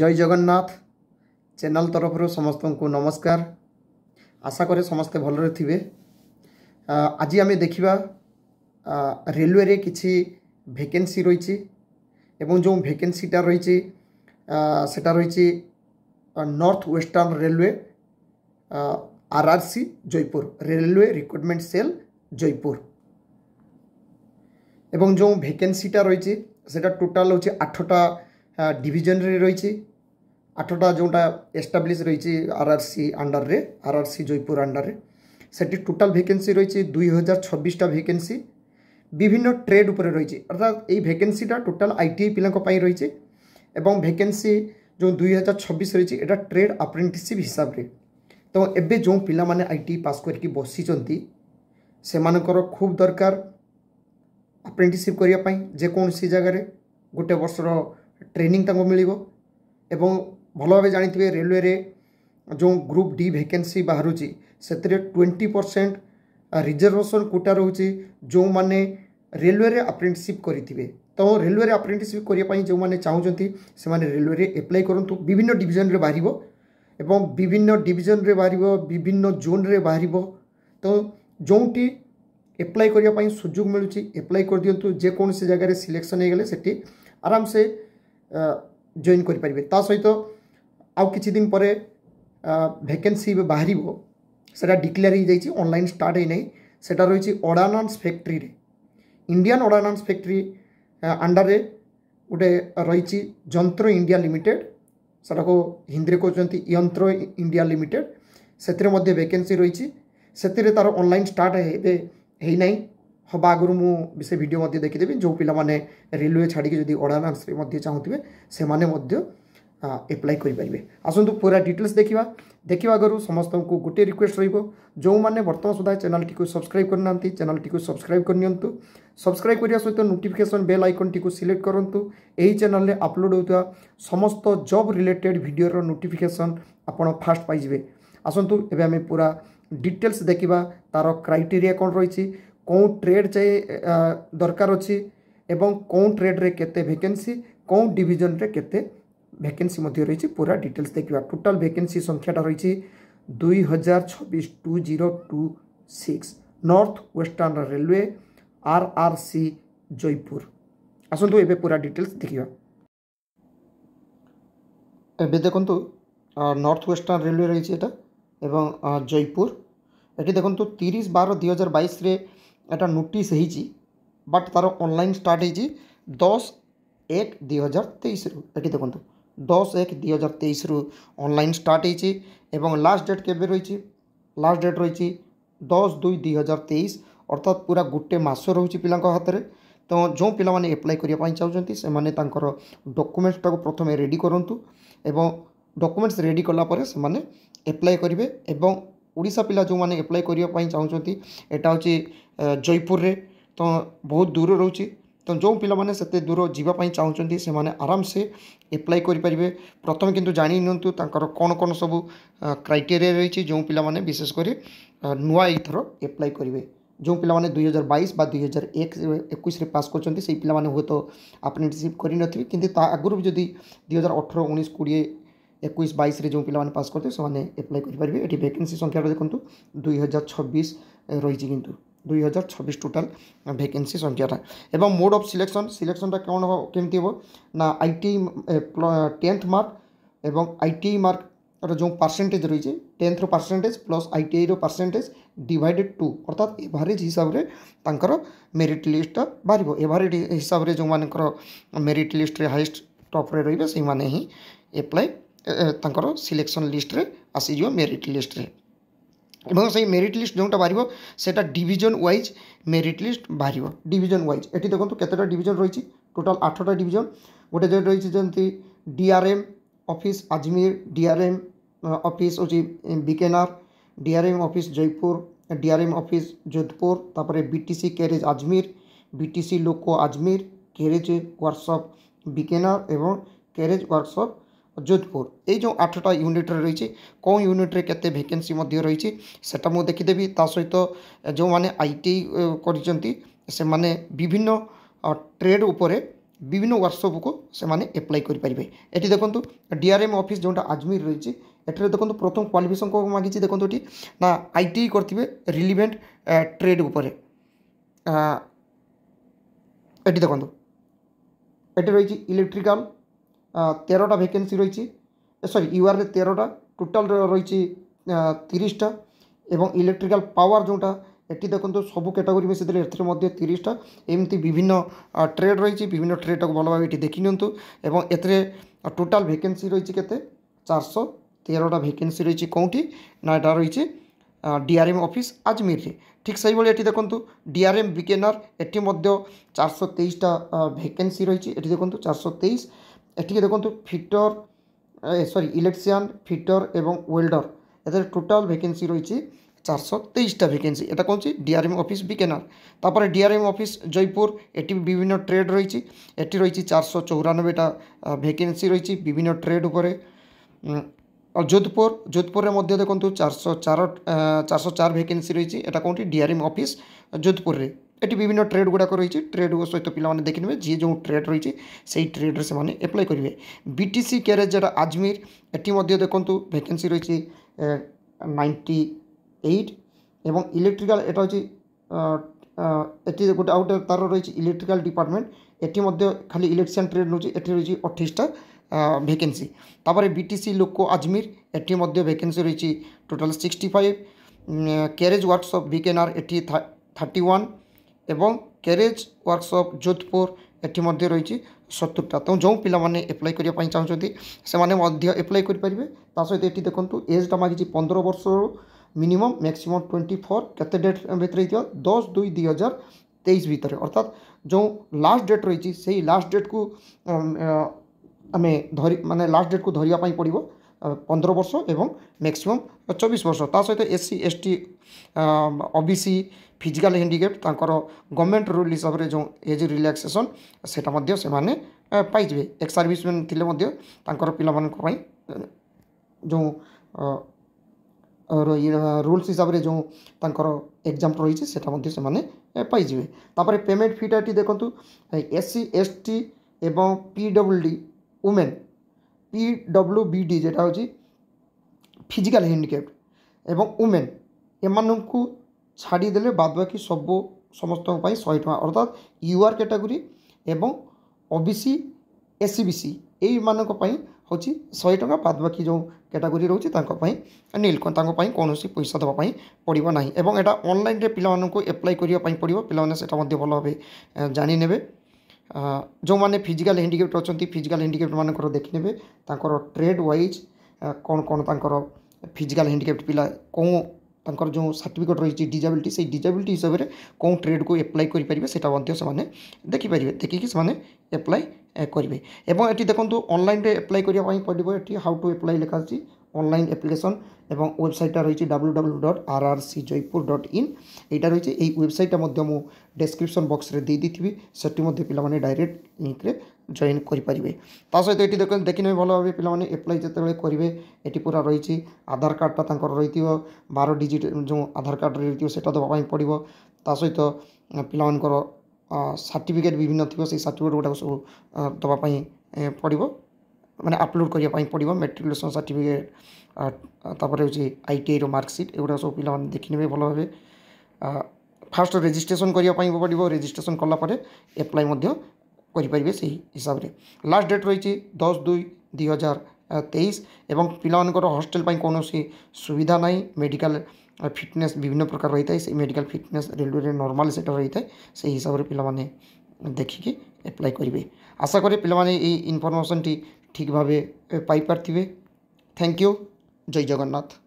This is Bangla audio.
জয় জগন্নাথ ଚ୍ୟାନେଲ ତରଫରୁ ସମସ୍ତଙ୍କୁ ନମସ୍କାର ଆଶା କରେ ସମସ୍ତେ ଭଲରେ ଥିବେ ଆଜି ଆମେ ଦେଖିବା ରେଲୱେରେ କିଛି ଭେକେନ୍ସି ରହିଛି ଏବଂ ଯେଉଁ ଭେକେନ୍ସିଟା ରହିଛି ସେଟା ରହିଛି north western railway R R C Jaipur railway recruitment cell Jaipur ଏବଂ ଯେଉଁ ଭେକେନ୍ସିଟା ରହିଛି ସେଟା ଟୋଟାଲ୍ ହେଉଛି ଆଠଟା ডিভিজনরে রয়েছে আঠটা যেটা এস্টাব্লিশ রয়েছে আরআরসি আন্ডারে আরআরসি জয়পুর আন্ডারে সেটি টোটাল ভ্যাকেন্সি রয়েছে দুই হাজার ছবিশটা ভ্যাকেন্সি বিভিন্ন ট্রেড উপরে রয়েছে অর্থাৎ এই ভ্যাকেন্সিটা টোটাল আইটিআই পিলাঙ্ক পাই রয়েছে এবং ভ্যাকেন্সি যে দুই হাজার ছবিশ রয়েছে এটা ট্রেড আপ্রেন্টিসশিপ হিসাবে তো এবে যে পিলামানে আইটিআই পাস করিকি বসিছেন সেমানকর খুব দরকার আপ্রেন্টিসশিপ করা যেকোনসি জায়গায় গোটে বর্ষর ଟ୍ରେନିଂ ତାଙ୍କୁ ମିଳିବ ଏବଂ ଭଲ ଭାବେ ଜାଣିଥିବେ ରେଲୱେରେ ଯେଉଁ ଗ୍ରୁପ୍ ଡି ଭେକେନ୍ସି ବାହାରୁଛି ସେଥିରେ ଟ୍ୱେଣ୍ଟି ପରସେଣ୍ଟ ରିଜର୍ଭେସନ୍ କୋଟା ରହୁଛି ଯେଉଁମାନେ ରେଲୱେରେ ଆପ୍ରେଣ୍ଟିସିପ୍ କରିଥିବେ ତ ରେଲୱେରେ ଆପ୍ରେଣ୍ଟିସିପ୍ କରିବା ପାଇଁ ଯେଉଁମାନେ ଚାହୁଁଛନ୍ତି ସେମାନେ ରେଲୱେରେ ଆପ୍ଲାଏ କରନ୍ତୁ ବିଭିନ୍ନ ଡିଭିଜନରେ ବାହାରିବ ଏବଂ ବିଭିନ୍ନ ଡିଭିଜନରେ ବାହାରିବ ବିଭିନ୍ନ ଜୋନ୍ରେ ବାହାରିବ ତ ଯେଉଁଠି ଆପ୍ଲାଏ କରିବା ପାଇଁ ସୁଯୋଗ ମିଳୁଛି ଆପ୍ଲାଏ କରିଦିଅନ୍ତୁ ଯେକୌଣସି ଜାଗାରେ ସିଲେକ୍ସନ୍ ହୋଇଗଲେ ସେଠି ଆରାମସେ জয়েন କରିପାରିବେ ତା ସହିତ ଆଉ କିଛି ଦିନ ପରେ ଭ୍ୟାକେନ୍ସି ଏବେ ବାହାରିବ ସେଇଟା ଡିକ୍ଲେୟାର ହୋଇଯାଇଛି ଅନଲାଇନ୍ ଷ୍ଟାର୍ଟ ହୋଇନାହିଁ ସେଇଟା ରହିଛି ଅଡ଼ାନାନ୍ସ ଫ୍ୟାକ୍ଟ୍ରିରେ ଇଣ୍ଡିଆନ୍ ଅଡ଼ାନାନ୍ସ ଫ୍ୟାକ୍ଟ୍ରି ଅଣ୍ଡରରେ ଗୋଟେ ରହିଛି ଯନ୍ତ୍ର ଇଣ୍ଡିଆ ଲିମିଟେଡ଼ ସେଟାକୁ ହିନ୍ଦୀରେ କହୁଛନ୍ତି ଯନ୍ତ୍ର ଇଣ୍ଡିଆ ଲିମିଟେଡ଼ ସେଥିରେ ମଧ୍ୟ ଭ୍ୟାକେନ୍ସି ରହିଛି ସେଥିରେ ତା'ର ଅନଲାଇନ୍ ଷ୍ଟାର୍ଟ ଏବେ ହେଇନାହିଁ হবা আগুন মু সে ভিডিও মধ্যে দেখিদেবি যে পিলামানে রেলওয়ে ছাড়িকি যদি অর্ডানান্সরে মধ্যে চাহুবে সে মধ্যে এপ্লাই করে আসন্তু পুরা ডিটেলস দেখিবা ଦେଖିବା ଆଗରୁ ସମସ୍ତଙ୍କୁ ଗୋଟିଏ ରିକ୍ୱେଷ୍ଟ ରହିବ ଯେଉଁମାନେ ବର୍ତ୍ତମାନ ସୁଦ୍ଧା ଚ୍ୟାନେଲ୍ଟିକୁ ସବସ୍କ୍ରାଇବ୍ କରିନାହାନ୍ତି ଚ୍ୟାନେଲ୍ଟିକୁ ସବସ୍କ୍ରାଇବ୍ କରିନିଅନ୍ତୁ ସବସ୍କ୍ରାଇବ୍ କରିବା ସହିତ ନୋଟିଫିକେସନ୍ ବେଲ୍ ଆଇକନ୍ଟିକୁ ସିଲେକ୍ଟ କରନ୍ତୁ ଏହି ଚ୍ୟାନେଲ୍ରେ ଅପଲୋଡ଼ ହେଉଥିବା ସମସ୍ତ ଜବ୍ ରିଲେଟେଡ଼୍ ଭିଡ଼ିଓର ନୋଟିଫିକେସନ୍ ଆପଣ ଫାଷ୍ଟ ପାଇଯିବେ ଆସନ୍ତୁ ଏବେ ଆମେ ପୁରା ଡିଟେଲ୍ସ ଦେଖିବା ତା'ର କ୍ରାଇଟେରିଆ କ'ଣ ରହିଛି କେଉଁ ଟ୍ରେଡ଼ ଯାଇ ଦରକାର ଅଛି ଏବଂ କେଉଁ ଟ୍ରେଡ଼ରେ କେତେ ଭେକେନ୍ସି କେଉଁ ଡିଭିଜନ୍ରେ କେତେ ଭେକେନ୍ସି ମଧ୍ୟ ରହିଛି ପୁରା ଡିଟେଲ୍ସ ଦେଖିବା ଟୋଟାଲ୍ ଭେକେନ୍ସି ସଂଖ୍ୟାଟା ରହିଛି ଦୁଇ ହଜାର ଛବିଶ two zero two six north western railway R R C Jaipur ଆସନ୍ତୁ ଏବେ ପୁରା ଡିଟେଲ୍ସ ଦେଖିବା ଏବେ ଦେଖନ୍ତୁ ନର୍ଥ ୱେଷ୍ଟର୍ଣ୍ଣ ରେଲୱେ ରହିଛି ଏଇଟା ଏବଂ ଜୟପୁର এটি ଦେଖନ୍ତୁ ତିରିଶ ବାର বারো দুই হাজার এটা নোটিস ହେଇଛି ବଟ୍ ତା'ର ଅନଲାଇନ୍ ଷ୍ଟାର୍ଟ ହେଇଛି ଦଶ ଏକ ଦୁଇ ହଜାର ତେଇଶରୁ ଏଠି ଦେଖନ୍ତୁ ଦଶ ଏକ ଦୁଇ ହଜାର ତେଇଶରୁ ଅନଲାଇନ୍ ଷ୍ଟାର୍ଟ ହେଇଛି ଏବଂ ଲାଷ୍ଟ ଡେଟ୍ କେବେ ରହିଛି ଲାଷ୍ଟ ଡେଟ୍ ରହିଛି ଦଶ ଦୁଇ ଦୁଇ ହଜାର ତେଇଶ ଅର୍ଥାତ୍ ପୁରା ଗୋଟେ ମାସ ରହୁଛି ପିଲାଙ୍କ ହାତରେ ତ ଯେଉଁ ପିଲାମାନେ ଆପ୍ଲାଏ କରିବା ପାଇଁ ଚାହୁଁଛନ୍ତି ସେମାନେ ତାଙ୍କର ଡକୁମେଣ୍ଟସଟାକୁ ପ୍ରଥମେ ରେଡ଼ି କରନ୍ତୁ ଏବଂ ଡକୁମେଣ୍ଟସ୍ ରେଡ଼ି କଲା ପରେ ସେମାନେ ଆପ୍ଲାଏ କରିବେ ଏବଂ ଓଡ଼ିଶା ପିଲା ଯେଉଁମାନେ ଆପ୍ଲାଏ କରିବା ପାଇଁ ଚାହୁଁଛନ୍ତି ଏଇଟା ହେଉଛି ଜୟପୁରରେ ତ ବହୁତ ଦୂର ରହୁଛି ତ ଯେଉଁ ପିଲାମାନେ ସେତେ ଦୂର ଯିବା ପାଇଁ ଚାହୁଁଛନ୍ତି ସେମାନେ ଆରାମସେ ଆପ୍ଲାଏ କରିପାରିବେ ପ୍ରଥମେ କିନ୍ତୁ ଜାଣି ନିଅନ୍ତୁ ତାଙ୍କର କ'ଣ କ'ଣ ସବୁ କ୍ରାଇଟେରିଆ ରହିଛି ଯେଉଁ ପିଲାମାନେ ବିଶେଷ କରି ନୂଆ ଏଇଥର ଆପ୍ଲାଏ କରିବେ ଯେଉଁ ପିଲାମାନେ ଦୁଇ ହଜାର ବାଇଶ ବା ଦୁଇ ହଜାର ଏକ ଏକୋଇଶରେ ପାସ୍ କରୁଛନ୍ତି ସେଇ ପିଲାମାନେ ହୁଏତ ଆପ୍ରେଣ୍ଟିସିପ୍ କରିନଥିବେ କିନ୍ତୁ ତା ଆଗରୁ ବି ଯଦି ଦୁଇ ହଜାର ଅଠର ଉଣେଇଶ କୋଡ଼ିଏ ଏକୋଇଶ ବାଇଶରେ ଯେଉଁ ପିଲାମାନେ ପାସ୍ କରିଥିବେ ସେମାନେ ଆପ୍ଲାଏ କରିପାରିବେ ଏଠି ଭେକେନ୍ସି ସଂଖ୍ୟାଟା ଦେଖନ୍ତୁ ଦୁଇ ହଜାର ଛବିଶ ରହିଛି କିନ୍ତୁ ଦୁଇ ହଜାର ଛବିଶ ଟୋଟାଲ୍ ଭେକେନ୍ସି ସଂଖ୍ୟାଟା ଏବଂ ମୋଡ଼ ଅଫ୍ ସିଲେକ୍ସନ୍ ସିଲେକ୍ସନ୍ଟା କ'ଣ କେମିତି ହେବ ନା ଆଇ ଟି ଟେନ୍ଥ ମାର୍କ ଏବଂ ଆଇ ଟି ମାର୍କର ଯେଉଁ ପରସେଣ୍ଟେଜ୍ ରହିଛି ଟେନ୍ଥର ପରସେଣ୍ଟେଜ୍ ପ୍ଲସ୍ ଆଇ ଟି ଆଇର ପରସେଣ୍ଟେଜ୍ ଡିଭାଇଡ଼େଡ଼ ଟୁ ଅର୍ଥାତ୍ ଏଭାରେଜ୍ ହିସାବରେ ତାଙ୍କର ମେରିଟ୍ ଲିଷ୍ଟଟା ବାହାରିବ ଏଭାରେଜ୍ ହିସାବରେ ଯେଉଁମାନଙ୍କର ମେରିଟ୍ ଲିଷ୍ଟରେ ହାଇଏଷ୍ଟ ଟପ୍ରେ ରହିବେ ସେଇମାନେ ହିଁ ଆପ୍ଲାଏ ତାଙ୍କର ସିଲେକ୍ସନ୍ ଲିଷ୍ଟରେ ଆସିଯିବ ମେରିଟ୍ ଲିଷ୍ଟରେ এবং সেই মেরিট লিস্ট যেটা বাহিব সেটা ডিভিজন ওয়াইজ মেরিট লিস্ট বাহিব ডিভিজন ওয়াইজ এটি দেখুন কতটা ডিভিজন রয়েছে টোটাল আঠটা ডিভিজন গোটে যে রয়েছে যেমনি DRM office Ajmer DRM office হচ্ছে Bikaner DRM office Jaipur DRM office Jodhpur তারপরে BTC carriage Ajmer BTC loco Ajmer carriage workshop Bikaner এবং ক্যারেজ ওয়ার্কশপ যোধপুর এই যে আঠটা ইউনিট্রে রয়েছে କେଉଁ ୟୁନିଟ୍ରେ କେତେ ଭେକେନ୍ସି ମଧ୍ୟ ରହିଛି ସେଟା ମୁଁ ଦେଖିଦେବି ତା ସହିତ ଯେଉଁମାନେ ଆଇ ଟି ଆଇ କରିଛନ୍ତି ସେମାନେ ବିଭିନ୍ନ ଟ୍ରେଡ୍ ଉପରେ ବିଭିନ୍ନ ୱାର୍କସପ୍କୁ ସେମାନେ ଆପ୍ଲାଏ କରିପାରିବେ ଏଠି ଦେଖନ୍ତୁ ଡିଆର୍ଏମ୍ ଅଫିସ୍ ଯେଉଁଟା ଆଜମିର ରହିଛି ଏଠାରେ ଦେଖନ୍ତୁ ପ୍ରଥମ କ୍ୱାଲିଫିକେସନ୍ କ'ଣ ମାଗିଛି ଦେଖନ୍ତୁ ଏଠି ନା ଆଇ ଟି ଆଇ କରିଥିବେ ରିଲିଭେଣ୍ଟ ଟ୍ରେଡ୍ ଉପରେ ଏଠି ଦେଖନ୍ତୁ ଏଠି ରହିଛି ଇଲେକ୍ଟ୍ରିକାଲ୍ তেরোটা ভ্যাকেন্সি রয়েছে সরি ইউআরএ তেরোটা টোটাল রয়েছে তিরিশটা এবং ইলেকট্রিক্যাল পাওয়ার যেটা এটি দেখুন সবু ক্যাটাগোরি মিশিদেলে এর মধ্যে তিরিশটা এমতি বিভিন্ন ট্রেড রয়েছে বিভিন্ন ট্রেডটাকে ভালোভাবে এটি দেখি নিয়ন্তু এবং এতে টোটাল ভ্যাকেন্সি রয়েছে কেতে চারশো তেরোটা ভ্যাকেন্সি রয়েছে কোটি না এটা রয়েছে ডিআরএম অফিস আজমিরে ঠিক সেইভাবে এটি দেখুন ডিআরএম বিকেনার এটি মধ্যে চারশো তেইশটা ভ্যাকেন্সি রয়েছে এটি দেখুন চারশো তেইশ ଏଠିକି ଦେଖନ୍ତୁ ଫିଟର ସରି ଇଲେକ୍ଟ୍ରିସିଆନ୍ ଫିଟର ଏବଂ ୱେଲ୍ଡର ଏଥିରେ ଟୋଟାଲ୍ ଭ୍ୟାକେନ୍ସି ରହିଛି চারশো তেইশটা ভ্যাকেন্সি এটা কোনছি ডিআরএম অফিস বিকেনার তারপরে ডিআরএম অফিস জয়পুর এটি বিভিন্ন ট্রেড রয়েছে এটি রয়েছে চারশো চৌরানব্বইটা ভ্যাকেন্সি রয়েছে বিভিন্ন ট্রেড উপরে যোধপুর যোধপুরের মধ্যে দেখুন চারশো চার চারশো চার ভ্যাকেন্সি রয়েছে এটা কোনটি ডিআরএম অফিস যোধপুরের এটি বিভিন্ন ট্রেড গুড়া রয়েছে ট্রেড সহিত পিলামানে দেখে নেবে যে যে ট্রেড রয়েছে সেই ট্রেড্রে সে এপ্লাই করবে বিটিসি ক্যারেজ যেটা আজমির এটি মধ্যে দেখুন ভ্যাকেন্সি রয়েছে নাইনটি এইট এবং ইলেকট্রিক্যাল এটা হচ্ছে এটি গোটে আউট তার রয়েছে ইলেকট্রিক্যাল ডিপার্টমেন্ট এটি মধ্যে খালি ইলেকশন ট্রেড রয়েছে এটি রয়েছে অঠেইশটা ভ্যাকেন্সি তারপরে বিটিসি লোক আজমির এটি মধ্যে ভ্যাকেন্সি রয়েছে total sixty five carriage workshop BKNR এটি থার্টি ওয়ান এবং କ୍ୟାରେଜ୍ ୱାର୍କସପ୍ ଯୋଧପୁର ଏଠି ମଧ୍ୟ ରହିଛି ସତୁରିଟା ତେଣୁ ଯେଉଁ ପିଲାମାନେ ଆପ୍ଲାଏ କରିବା ପାଇଁ ଚାହୁଁଛନ୍ତି ସେମାନେ ମଧ୍ୟ ଆପ୍ଲାଏ କରିପାରିବେ ତା ସହିତ ଏଠି ଦେଖନ୍ତୁ ଏଜ୍ଟା ମାଗିଛି ପନ୍ଦର ବର୍ଷରୁ ମିନିମମ୍ ମ୍ୟାକ୍ସିମମ୍ ଟ୍ୱେଣ୍ଟି ଫୋର୍ କେତେ ଡେଟ୍ ଭିତରେ ହେଇଥିବ ଦଶ ଦୁଇ ଦୁଇ ହଜାର ତେଇଶ ଭିତରେ ଅର୍ଥାତ୍ ଯେଉଁ ଲାଷ୍ଟ ଡେଟ୍ ରହିଛି ସେଇ ଲାଷ୍ଟ ଡେଟ୍କୁ ଆମେ ଧରି ମାନେ ଲାଷ୍ଟ ଡେଟ୍କୁ ଧରିବା ପାଇଁ ପଡ଼ିବ পনেরো বর্ষ এবং ম্যাক্সিমম চবিশ বর্ষ ତା ସହିତ SC S T O B C physical handicap ତାଙ୍କର ଗଭର୍ଣ୍ଣମେଣ୍ଟ ରୁଲ୍ ହିସାବରେ ଯେଉଁ ଏଜ୍ ରିଲାକ୍ସେସନ୍ ସେଇଟା ମଧ୍ୟ ସେମାନେ ପାଇଯିବେ ଏକ୍ସ ସର୍ଭିସମ୍ୟାନ୍ ଥିଲେ ମଧ୍ୟ ତାଙ୍କର ପିଲାମାନଙ୍କ ପାଇଁ ଯେଉଁ ରୁଲ୍ସ ହିସାବରେ ଯେଉଁ ତାଙ୍କର ଏକ୍ଜାମ୍ ରହିଛି ସେଇଟା ମଧ୍ୟ ସେମାନେ ପାଇଯିବେ ତାପରେ ପେମେଣ୍ଟ ଫିଟା ଏଠି ଦେଖନ୍ତୁ ଏସ୍ ସି ଏସ୍ ଟି ଏବଂ P W D women PWBD যেটা ହେଉଛି ফিজিক্যাল হ্যান্ডিক্যাপ্ট এবং উমেন এମାନଙ୍କୁ ଛାଡ଼ିଦେଲେ ବାଦବାକି ସବୁ ସମସ୍ତଙ୍କ ପାଇଁ ଶହେ ଟଙ୍କା ଅର୍ଥାତ୍ ୟୁ ଆର୍ କ୍ୟାଟାଗୋରୀ ଏବଂ O B C S C B C ଏଇମାନଙ୍କ ପାଇଁ ହେଉଛି ଶହେ ଟଙ୍କା ବାଦବାକି ଯେଉଁ କ୍ୟାଟାଗୋରୀ ରହୁଛି ତାଙ୍କ ପାଇଁ ନିଲ୍ ତାଙ୍କ ପାଇଁ କୌଣସି ପଇସା ଦେବା ପାଇଁ ପଡ଼ିବ ନାହିଁ ଏବଂ ଏଇଟା ଅନଲାଇନ୍ରେ ପିଲାମାନଙ୍କୁ ଆପ୍ଲାଏ କରିବା ପାଇଁ ପଡ଼ିବ ପିଲାମାନେ ସେଇଟା ମଧ୍ୟ ଭଲ ଭାବେ ଜାଣିନେବେ ଯେଉଁମାନେ ଫିଜିକାଲ୍ ହ୍ୟାଣ୍ଡିକେପ୍ଟ ଅଛନ୍ତି ଫିଜିକାଲ୍ ହ୍ୟାଣ୍ଡିକେପ୍ଟମାନଙ୍କର ଦେଖିନେବେ ତାଙ୍କର ଟ୍ରେଡ଼୍ ୱାଇଜ୍ କ'ଣ କ'ଣ ତାଙ୍କର ଫିଜିକାଲ୍ ହ୍ୟାଣ୍ଡିକେପ୍ଟ ପିଲା କେଉଁ ତାଙ୍କର ଯେଉଁ ସାର୍ଟିଫିକେଟ୍ ରହିଛି ଡିଜାବିଲିଟି ସେଇ ଡିଜାବିଲିଟି ହିସାବରେ କେଉଁ ଟ୍ରେଡ଼୍କୁ ଆପ୍ଲାଏ କରିପାରିବେ ସେଇଟା ମଧ୍ୟ ସେମାନେ ଦେଖିପାରିବେ ଦେଖିକି ସେମାନେ ଆପ୍ଲାଏ କରିବେ ଏବଂ ଏଠି ଦେଖନ୍ତୁ ଅନଲାଇନ୍ରେ ଆପ୍ଲାଏ କରିବା ପାଇଁ ପଡ଼ିବ ଏଠି ହାଉ ଟୁ ଆପ୍ଲାଏ ଲେଖା ଅଛି অনলাইন অ্যাপ্লিকেশন এবং ওয়েবসাইটটা রয়েছে W W dot R R C Jaipur dot in এইটা রয়েছে এই ওয়েবসাইটটা মধ্যে মু ডেসক্রিপশন বক্সরে দিয়ে দিয়েছি সেটি মধ্যে পিলামানে ডাইরেক্ট লিঙ্কে জয়েন করিপারে তা সহ এটি দেখুন দেখি নেবে ভালোভাবে পিলামানে এপ্লাই যেতবে করবে এটি পুরা রয়েছে আধার কার্ডটা তাঁর রয়েছে বার ডিজিট যে আধার কার্ড রয়েছে সেটা দেওয়া পড়ব তা সহ পিলামানকর সার্টিফিকেট বিভিন্ন থাকবে সেই সার্টিফিকেট গুড়া সব দেওয়া পড়ব ମାନେ ଅପଲୋଡ଼୍ କରିବା ପାଇଁ ପଡ଼ିବ ମେଟ୍ରିକୁଲେସନ୍ ସାର୍ଟିଫିକେଟ୍ ତାପରେ ହେଉଛି ଆଇ ଟି ଆଇର ମାର୍କସିଟ୍ ଏଗୁଡ଼ା ସବୁ ପିଲାମାନେ ଦେଖିନେବେ ଭଲ ଭାବେ ଫାର୍ଷ୍ଟ ରେଜିଷ୍ଟ୍ରେସନ୍ କରିବା ପାଇଁ ପଡ଼ିବ ରେଜିଷ୍ଟ୍ରେସନ୍ କଲା ପରେ ଆପ୍ଲାଏ ମଧ୍ୟ କରିପାରିବେ ସେହି ହିସାବରେ ଲାଷ୍ଟ ଡେଟ୍ ରହିଛି ଦଶ ଦୁଇ ଦୁଇ ହଜାର ତେଇଶ ଏବଂ ପିଲାମାନଙ୍କର ହଷ୍ଟେଲ୍ ପାଇଁ କୌଣସି ସୁବିଧା ନାହିଁ ମେଡ଼ିକାଲ୍ ଫିଟନେସ୍ ବିଭିନ୍ନ ପ୍ରକାର ରହିଥାଏ ସେଇ ମେଡ଼ିକାଲ୍ ଫିଟନେସ୍ ରେଲୱେରେ ନର୍ମାଲ୍ ସେଟା ରହିଥାଏ ସେହି ହିସାବରେ ପିଲାମାନେ ଦେଖିକି ଆପ୍ଲାଏ କରିବେ ଆଶା କରେ ପିଲାମାନେ ଏଇ ଇନଫର୍ମେସନ୍ଟି ठीक भावे पाई पारे थैंक यू जय जगन्नाथ